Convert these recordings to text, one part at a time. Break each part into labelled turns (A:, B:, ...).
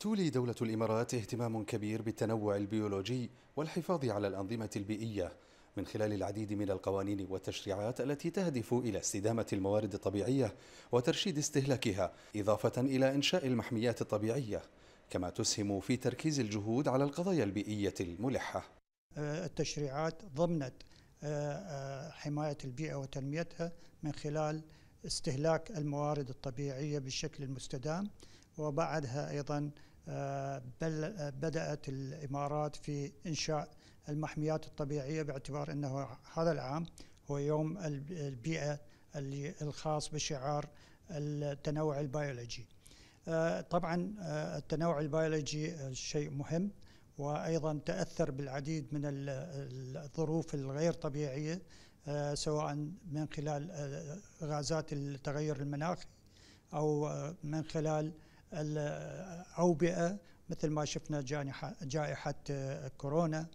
A: تولي دولة الإمارات اهتمام كبير بالتنوع البيولوجي والحفاظ على الأنظمة البيئية من خلال العديد من القوانين والتشريعات التي تهدف إلى استدامة الموارد الطبيعية وترشيد استهلاكها إضافة إلى إنشاء المحميات الطبيعية كما تسهم في تركيز الجهود على القضايا البيئية الملحة
B: آه، التشريعات ضمنت آه، آه، حماية البيئة وتنميتها من خلال استهلاك الموارد الطبيعية بالشكل المستدام وبعدها أيضا آه، بدأت الإمارات في إنشاء المحميات الطبيعية باعتبار أنه هذا العام هو يوم البيئة الخاص بشعار التنوع البيولوجي آه، طبعا آه، التنوع البيولوجي شيء مهم وايضا تاثر بالعديد من الظروف الغير طبيعيه سواء من خلال غازات التغير المناخي او من خلال الأوبئة مثل ما شفنا جائحة كورونا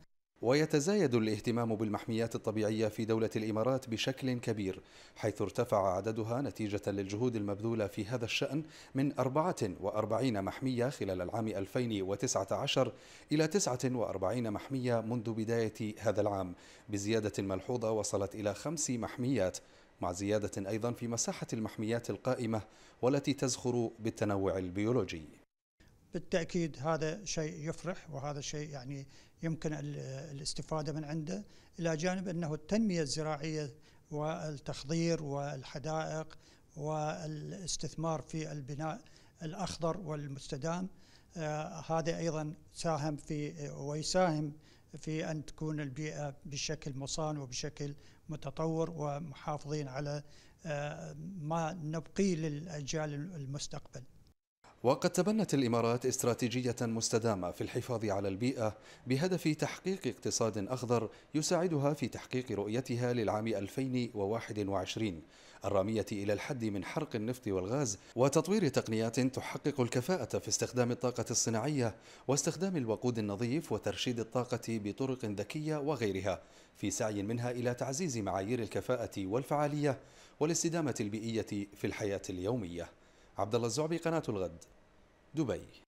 A: ويتزايد الاهتمام بالمحميات الطبيعية في دولة الإمارات بشكل كبير حيث ارتفع عددها نتيجة للجهود المبذولة في هذا الشأن من 44 محمية خلال العام 2019 إلى 49 محمية منذ بداية هذا العام بزيادة ملحوظة وصلت إلى خمس محميات مع زيادة أيضا في مساحة المحميات القائمة والتي تزخر بالتنوع البيولوجي
B: بالتأكيد هذا شيء يفرح وهذا شيء يعني يمكن الاستفادة من عنده إلى جانب أنه التنمية الزراعية والتخضير والحدائق والاستثمار في البناء الأخضر والمستدام آه هذا أيضا ساهم في آه، ويساهم في أن تكون البيئة بشكل مصان وبشكل متطور ومحافظين على آه، ما نبقيه للأجيال المستقبل
A: وقد تبنت الإمارات استراتيجية مستدامة في الحفاظ على البيئة بهدف تحقيق اقتصاد أخضر يساعدها في تحقيق رؤيتها للعام 2021 الرامية إلى الحد من حرق النفط والغاز وتطوير تقنيات تحقق الكفاءة في استخدام الطاقة الصناعية واستخدام الوقود النظيف وترشيد الطاقة بطرق ذكية وغيرها في سعي منها إلى تعزيز معايير الكفاءة والفعالية والاستدامة البيئية في الحياة اليومية عبد الله الزعبي قناة الغد
B: دبي